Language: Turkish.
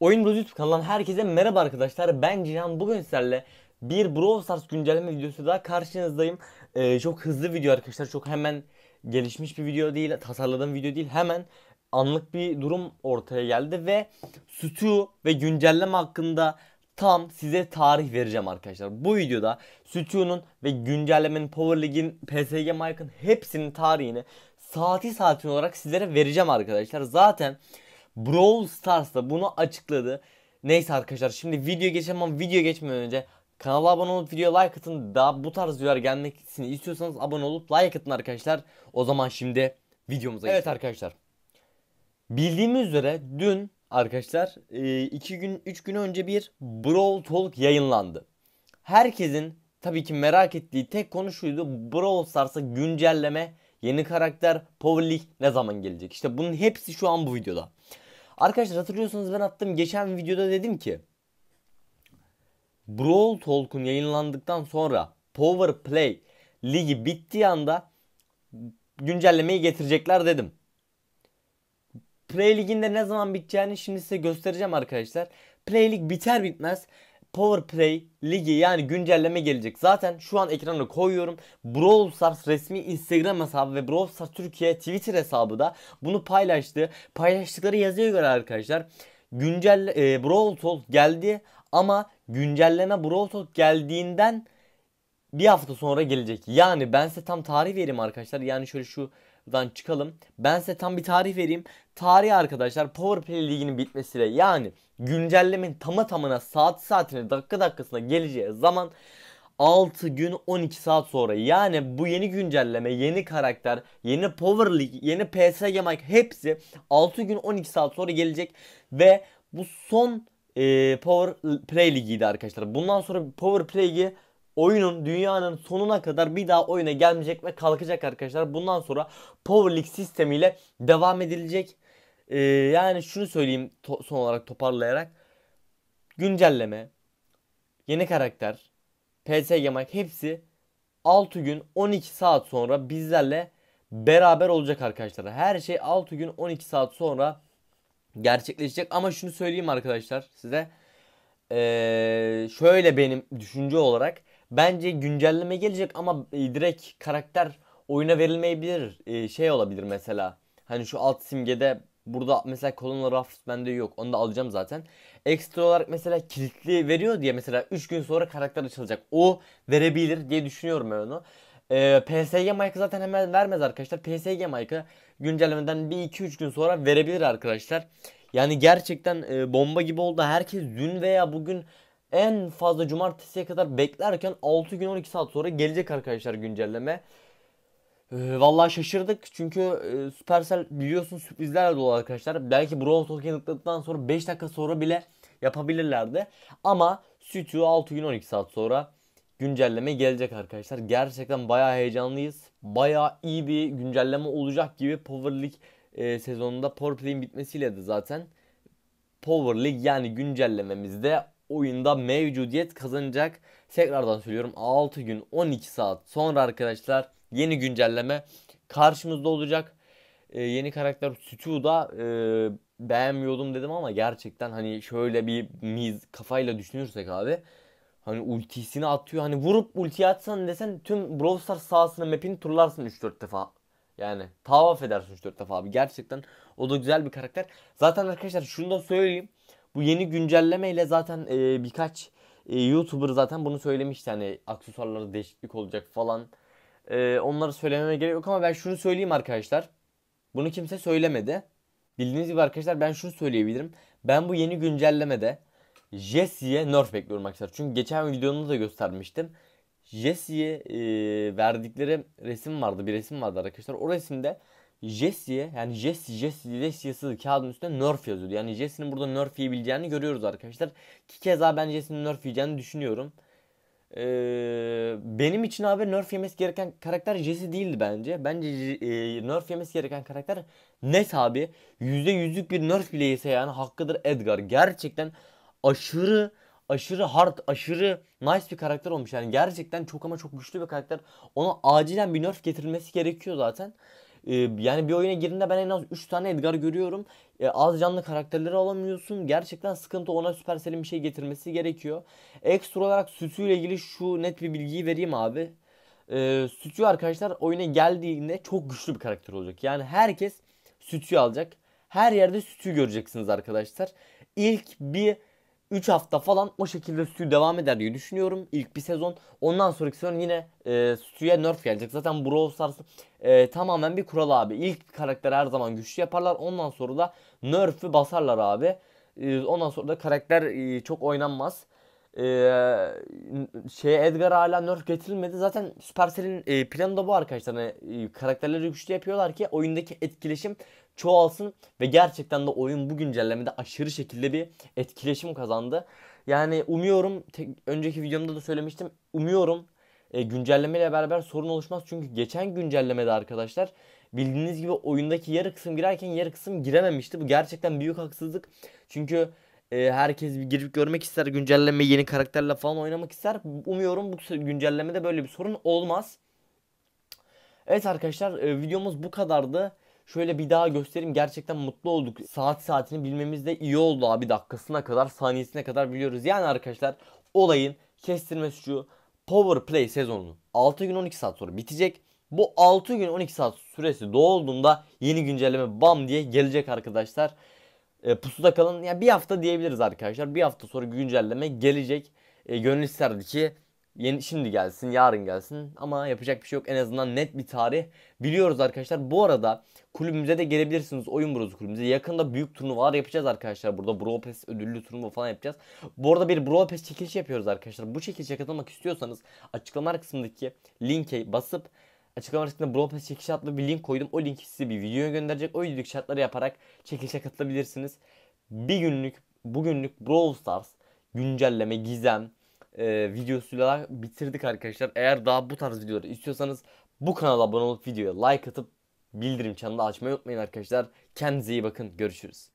Oyun Bros YouTube kanalından herkese merhaba arkadaşlar. Ben Cihan. Bugün sizlerle bir Brawl Stars güncelleme videosu daha karşınızdayım. Ee, çok hızlı video arkadaşlar. Çok hemen gelişmiş bir video değil. Tasarladığım video değil. Hemen anlık bir durum ortaya geldi ve sütü ve güncelleme hakkında tam size tarih vereceğim arkadaşlar. Bu videoda Stüyo'nun ve güncellemenin Power League'in, PSG Mike'ın hepsinin tarihini saati saatin olarak sizlere vereceğim arkadaşlar. Zaten Brawl Stars da bunu açıkladı. Neyse arkadaşlar şimdi video geçelim ama video geçmeden önce kanala abone olup video like atın. Daha bu tarz videolar gelmesini istiyorsanız abone olup like atın arkadaşlar. O zaman şimdi videomuza geçelim. Evet arkadaşlar. Bildiğimiz üzere dün arkadaşlar 2 e, gün 3 gün önce bir Brawl Talk yayınlandı. Herkesin tabii ki merak ettiği tek konu şuydu. Brawl Stars'a güncelleme, yeni karakter, Power League ne zaman gelecek? İşte bunun hepsi şu an bu videoda. Arkadaşlar hatırlıyorsunuz ben attım geçen videoda dedim ki Brawl Talk'un yayınlandıktan sonra Power Play ligi bittiği anda güncellemeyi getirecekler dedim. Play liginde ne zaman biteceğini şimdi size göstereceğim arkadaşlar. Play lig biter bitmez Power Play ligi yani güncelleme gelecek. Zaten şu an ekrana koyuyorum. Brawl Stars resmi Instagram hesabı ve Brawl Stars Türkiye Twitter hesabı da bunu paylaştı. Paylaştıkları yazıya göre arkadaşlar güncel e, Brawl Talk geldi ama güncelleme Brawl Talk geldiğinden bir hafta sonra gelecek. Yani ben size tam tarih vereyim arkadaşlar. Yani şöyle şu dan çıkalım. Ben size tam bir tarih vereyim. Tarih arkadaşlar Powerplay liginin bitmesiyle yani güncellemenin tamı tamına saat saatine dakika dakikasına geleceği zaman 6 gün 12 saat sonra yani bu yeni güncelleme, yeni karakter, yeni Power League, yeni PSG Mike hepsi 6 gün 12 saat sonra gelecek ve bu son e, Power Play ligiydi arkadaşlar. Bundan sonra Power Play ligi oyunun dünyanın sonuna kadar bir daha oyuna gelmeyecek ve kalkacak arkadaşlar. Bundan sonra Power League sistemiyle devam edilecek. Ee, yani şunu söyleyeyim son olarak toparlayarak. Güncelleme, yeni karakter, PSG Mike hepsi 6 gün 12 saat sonra bizlerle beraber olacak arkadaşlar. Her şey 6 gün 12 saat sonra gerçekleşecek. Ama şunu söyleyeyim arkadaşlar size. Ee, şöyle benim düşünce olarak Bence güncelleme gelecek ama e, direkt karakter oyuna verilmeyebilir. E, şey olabilir mesela. Hani şu alt simgede burada mesela Colonel Ruffs bende yok. Onu da alacağım zaten. Ekstra olarak mesela kilitli veriyor diye mesela 3 gün sonra karakter açılacak. O verebilir diye düşünüyorum ben onu. E, PSG Mike'ı zaten hemen vermez arkadaşlar. PSG Mike'ı güncellemeden bir 2-3 gün sonra verebilir arkadaşlar. Yani gerçekten e, bomba gibi oldu. Herkes dün veya bugün en fazla cumartesiye kadar beklerken 6 gün 12 saat sonra gelecek arkadaşlar güncelleme. Ee, vallahi şaşırdık çünkü e, Supercell biliyorsun sürprizlerle dolu arkadaşlar. Belki Brawl Talk yanıtladıktan sonra 5 dakika sonra bile yapabilirlerdi. Ama Sütü 6 gün 12 saat sonra güncelleme gelecek arkadaşlar. Gerçekten bayağı heyecanlıyız. Bayağı iyi bir güncelleme olacak gibi Power League e, sezonunda Power Play'in bitmesiyle de zaten Power League yani güncellememizde oyunda mevcudiyet kazanacak. Tekrardan söylüyorum 6 gün 12 saat sonra arkadaşlar yeni güncelleme karşımızda olacak. Ee, yeni karakter Stu'da e, beğenmiyordum dedim ama gerçekten hani şöyle bir miz kafayla düşünürsek abi. Hani ultisini atıyor. Hani vurup ulti atsan desen tüm Brawl Stars sahasını map'ini turlarsın 3-4 defa. Yani tavaf edersin 3-4 defa abi. Gerçekten o da güzel bir karakter. Zaten arkadaşlar şunu da söyleyeyim. Bu yeni güncelleme ile zaten e, birkaç e, YouTuber zaten bunu söylemişti. Hani aksesuarlarda değişiklik olacak falan. E, onları söylememe gerek yok ama ben şunu söyleyeyim arkadaşlar. Bunu kimse söylemedi. Bildiğiniz gibi arkadaşlar ben şunu söyleyebilirim. Ben bu yeni güncellemede Jesse'ye nerf bekliyorum arkadaşlar. Çünkü geçen videomda da göstermiştim. Jesse'ye e, verdikleri resim vardı. Bir resim vardı arkadaşlar. O resimde Jesse'ye yani Jesse Jesse Jesse Jesse'si kağıdın üstüne nerf yazıyordu. Yani Jesse'nin burada nerf yiyebileceğini görüyoruz arkadaşlar. Ki kez daha ben Jesse'nin nerf yiyeceğini düşünüyorum. Ee, benim için abi nerf yemesi gereken karakter Jesse değildi bence. Bence e, nerf yemesi gereken karakter net abi. %100'lük bir nerf bile yese yani hakkıdır Edgar. Gerçekten aşırı aşırı hard, aşırı nice bir karakter olmuş. Yani gerçekten çok ama çok güçlü bir karakter. Ona acilen bir nerf getirilmesi gerekiyor zaten. Ee, yani bir oyuna girdiğinde ben en az 3 tane Edgar görüyorum. Ee, az canlı karakterleri alamıyorsun. Gerçekten sıkıntı ona Supercell'in bir şey getirmesi gerekiyor. Ekstra olarak sütüyle ilgili şu net bir bilgiyi vereyim abi. Ee, sütü arkadaşlar oyuna geldiğinde çok güçlü bir karakter olacak. Yani herkes sütü alacak. Her yerde sütü göreceksiniz arkadaşlar. İlk bir 3 hafta falan o şekilde stüdyo devam eder diye düşünüyorum. ilk bir sezon. Ondan sonraki sezon yine e, stüdyoya nerf gelecek. Zaten Brawl Stars e, tamamen bir kural abi. İlk karakter her zaman güçlü yaparlar. Ondan sonra da nerf'ü basarlar abi. E, ondan sonra da karakter e, çok oynanmaz. Ee, şey Edgar hala nerf getirilmedi. Zaten Supercell'in e, planı da bu arkadaşlar. Yani, e, karakterleri güçlü yapıyorlar ki oyundaki etkileşim çoğalsın ve gerçekten de oyun bu güncellemede aşırı şekilde bir etkileşim kazandı. Yani umuyorum tek, önceki videomda da söylemiştim. Umuyorum e, güncelleme beraber sorun oluşmaz. Çünkü geçen güncellemede arkadaşlar bildiğiniz gibi oyundaki yarı kısım girerken yarı kısım girememişti. Bu gerçekten büyük haksızlık. Çünkü e, herkes bir girip görmek ister. Güncelleme yeni karakterle falan oynamak ister. Umuyorum bu güncellemede böyle bir sorun olmaz. Evet arkadaşlar e, videomuz bu kadardı. Şöyle bir daha göstereyim. Gerçekten mutlu olduk. Saat saatini bilmemiz de iyi oldu abi. Dakikasına kadar, saniyesine kadar biliyoruz. Yani arkadaşlar olayın kestirmesi şu. Power Play sezonu 6 gün 12 saat sonra bitecek. Bu 6 gün 12 saat süresi dolduğunda yeni güncelleme bam diye gelecek arkadaşlar. E, pusuda kalın. Yani bir hafta diyebiliriz arkadaşlar. Bir hafta sonra güncelleme gelecek. E, gönül isterdi ki yeni, şimdi gelsin, yarın gelsin. Ama yapacak bir şey yok. En azından net bir tarih biliyoruz arkadaşlar. Bu arada kulübümüze de gelebilirsiniz. Oyun Brozu kulübümüze. Yakında büyük turnuvalar yapacağız arkadaşlar. Burada Brawl Pass ödüllü turnuva falan yapacağız. Bu arada bir Brawl Pass çekilişi yapıyoruz arkadaşlar. Bu çekilişe katılmak istiyorsanız açıklamalar kısmındaki linke basıp Açıklama kısmında Brawl çekişi adlı bir link koydum. O linki size bir videoya gönderecek. O videodaki şartları yaparak çekişe katılabilirsiniz. Bir günlük, bugünlük Brawl Stars güncelleme, gizem e, videosuyla bitirdik arkadaşlar. Eğer daha bu tarz videoları istiyorsanız bu kanala abone olup videoya like atıp bildirim çanını açmayı unutmayın arkadaşlar. Kendinize iyi bakın. Görüşürüz.